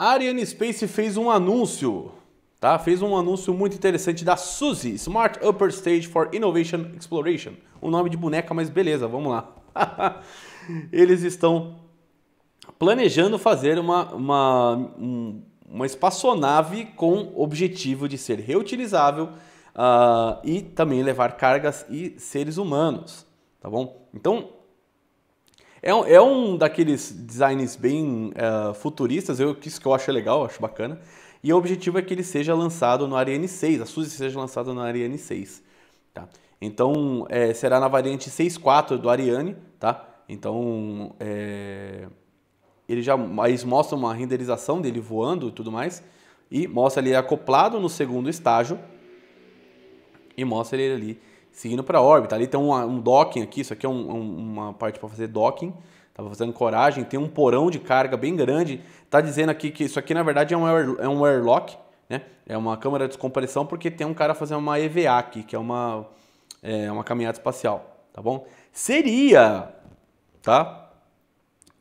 A Ariane Space fez um anúncio, tá? Fez um anúncio muito interessante da Suzy, Smart Upper Stage for Innovation Exploration. Um nome de boneca, mas beleza, vamos lá. Eles estão planejando fazer uma, uma, um, uma espaçonave com objetivo de ser reutilizável uh, e também levar cargas e seres humanos, tá bom? Então, é um, é um daqueles designs bem uh, futuristas, eu, isso que eu acho legal, acho bacana. E o objetivo é que ele seja lançado no Ariane 6, a Suzy seja lançada no Ariane 6. Tá? Então, é, será na variante 6.4 do Ariane, tá? Então, é, ele já mais mostra uma renderização dele voando e tudo mais. E mostra ele acoplado no segundo estágio. E mostra ele ali seguindo para órbita. Tá ali tem um, um, docking aqui, isso aqui é um, um, uma parte para fazer docking, Estava fazendo coragem, tem um porão de carga bem grande. Tá dizendo aqui que isso aqui na verdade é um, air, é um airlock, né? É uma câmara de descompressão porque tem um cara fazendo uma EVA aqui, que é uma é uma caminhada espacial, tá bom? Seria, tá?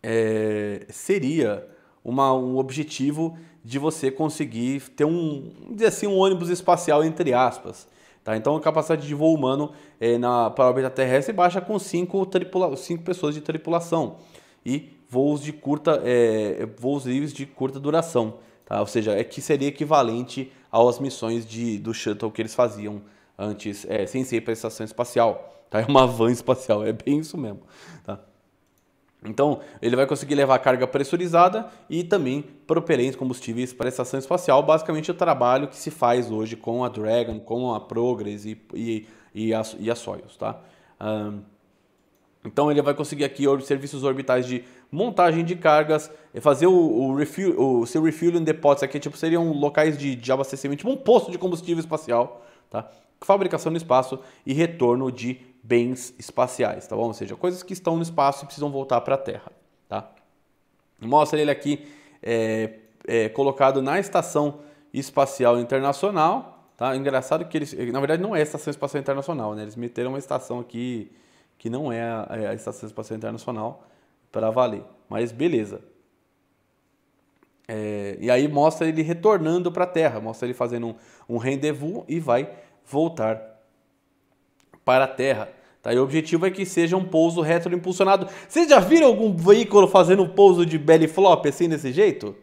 É, seria uma, um objetivo de você conseguir ter um, dizer assim, um ônibus espacial entre aspas Tá? Então a capacidade de voo humano é, na, para a órbita terrestre baixa com 5 tripula, cinco pessoas de tripulação e voos de curta é, voos livres de curta duração. Tá? Ou seja, é que seria equivalente às missões de, do shuttle que eles faziam antes, é, sem ser para a estação espacial. Tá? É uma van espacial, é bem isso mesmo. Tá? Então, ele vai conseguir levar carga pressurizada e também propelentes, combustíveis para a estação espacial, basicamente o trabalho que se faz hoje com a Dragon, com a Progress e, e, e a, e a Soyuz, tá? Um, então ele vai conseguir aqui serviços orbitais de montagem de cargas, é fazer o, o, refuel, o seu refueling depósito aqui, tipo, seriam locais de, de abastecimento, tipo um posto de combustível espacial, tá? fabricação no espaço e retorno de bens espaciais, tá bom? Ou seja, coisas que estão no espaço e precisam voltar para a Terra, tá? Mostra ele aqui é, é, colocado na Estação Espacial Internacional, tá? Engraçado que eles, na verdade não é Estação Espacial Internacional, né? Eles meteram uma estação aqui que não é, é a, Estação Espacial Internacional, para valer. Mas beleza. É, e aí mostra ele retornando para a Terra, mostra ele fazendo um, um rendezvous e vai voltar para a Terra. Tá? E o objetivo é que seja um pouso retroimpulsionado. Vocês já viram algum veículo fazendo um pouso de belly flop assim desse jeito?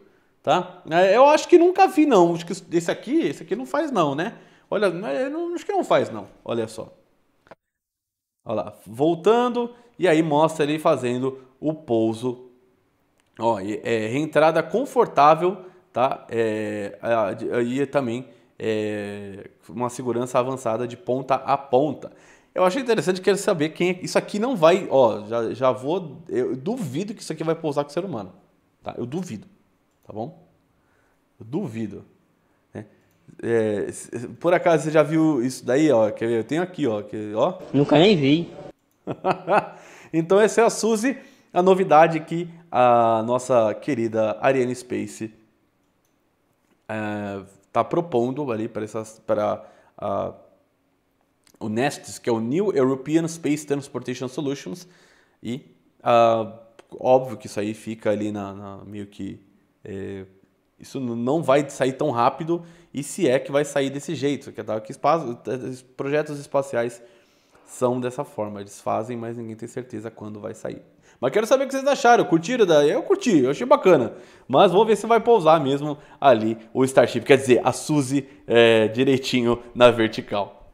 Tá? É, eu acho que nunca vi não. Acho que esse aqui, esse aqui não faz não, né? Olha, é, não, acho que não faz não. Olha só. Olha lá, voltando e aí mostra ele fazendo o pouso. Ó, é, reentrada confortável, tá? É, aí é também é, uma segurança avançada de ponta a ponta. Eu achei interessante, quero saber quem é. Isso aqui não vai. Ó, já, já vou. Eu duvido que isso aqui vai pousar com o ser humano. Tá? Eu duvido. Tá bom? Eu duvido. É, por acaso você já viu isso daí, ó? Que eu tenho aqui, ó. Que, ó. Nunca nem vi. então essa é a Suzy, a novidade que a nossa querida Ariane Space está é, tá propondo ali para essas para o Nestes que é o New European Space Transportation Solutions, e ah, óbvio que isso aí fica ali na, na meio que é, isso não vai sair tão rápido e se é que vai sair desse jeito, que é que espaço, projetos espaciais são dessa forma, eles fazem, mas ninguém tem certeza quando vai sair. Mas quero saber o que vocês acharam, curtiram? Daí? Eu curti, eu achei bacana. Mas vou ver se vai pousar mesmo ali o Starship, quer dizer, a Suzy é, direitinho na vertical.